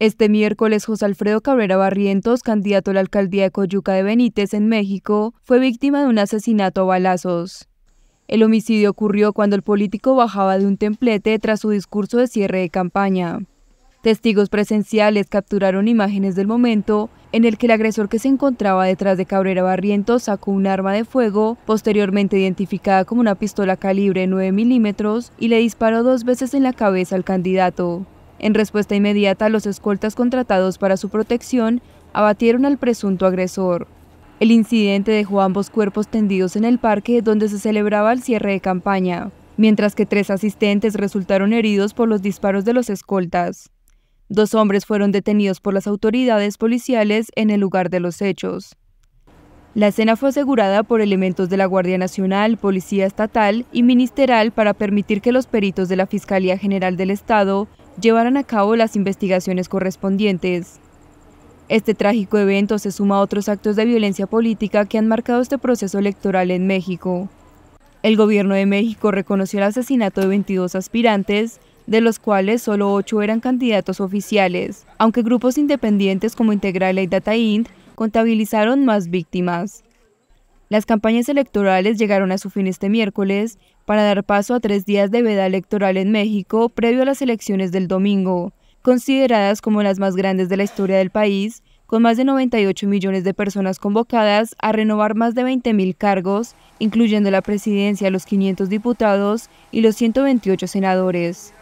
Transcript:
Este miércoles, José Alfredo Cabrera Barrientos, candidato a la alcaldía de Coyuca de Benítez en México, fue víctima de un asesinato a balazos. El homicidio ocurrió cuando el político bajaba de un templete tras su discurso de cierre de campaña. Testigos presenciales capturaron imágenes del momento en el que el agresor que se encontraba detrás de Cabrera Barrientos sacó un arma de fuego, posteriormente identificada como una pistola calibre 9 milímetros, y le disparó dos veces en la cabeza al candidato. En respuesta inmediata, los escoltas contratados para su protección abatieron al presunto agresor. El incidente dejó ambos cuerpos tendidos en el parque donde se celebraba el cierre de campaña, mientras que tres asistentes resultaron heridos por los disparos de los escoltas. Dos hombres fueron detenidos por las autoridades policiales en el lugar de los hechos. La escena fue asegurada por elementos de la Guardia Nacional, Policía Estatal y Ministerial para permitir que los peritos de la Fiscalía General del Estado llevaran a cabo las investigaciones correspondientes. Este trágico evento se suma a otros actos de violencia política que han marcado este proceso electoral en México. El gobierno de México reconoció el asesinato de 22 aspirantes, de los cuales solo 8 eran candidatos oficiales, aunque grupos independientes como Integral y Data contabilizaron más víctimas. Las campañas electorales llegaron a su fin este miércoles para dar paso a tres días de veda electoral en México previo a las elecciones del domingo, consideradas como las más grandes de la historia del país, con más de 98 millones de personas convocadas a renovar más de 20.000 cargos, incluyendo la presidencia, los 500 diputados y los 128 senadores.